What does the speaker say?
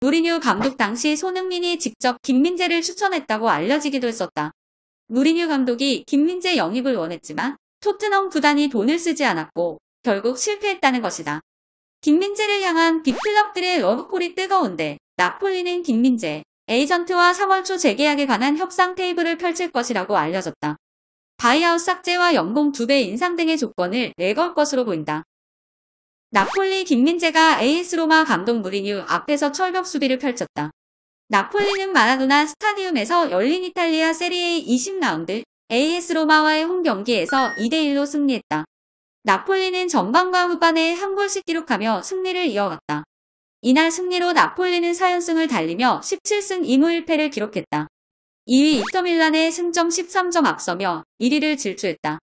무리뉴 감독 당시 손흥민이 직접 김민재를 추천했다고 알려지기도 했었다. 무리뉴 감독이 김민재 영입을 원했지만 토트넘 구단이 돈을 쓰지 않았고 결국 실패했다는 것이다. 김민재를 향한 빅클럽들의 러브콜이 뜨거운데 나폴리는 김민재, 에이전트와 3월 초 재계약에 관한 협상 테이블을 펼칠 것이라고 알려졌다. 바이아웃 삭제와 연봉 2배 인상 등의 조건을 내걸 것으로 보인다. 나폴리 김민재가 AS 로마 감독 무리뉴 앞에서 철벽 수비를 펼쳤다. 나폴리는 마라도나 스타디움에서 열린 이탈리아 세리에 20라운드 AS 로마와의 홈 경기에서 2대1로 승리했다. 나폴리는 전반과 후반에 한 골씩 기록하며 승리를 이어갔다. 이날 승리로 나폴리는 4연승을 달리며 17승 2무 1패를 기록했다. 2위 이터밀란의 승점 13점 앞서며 1위를 질주했다.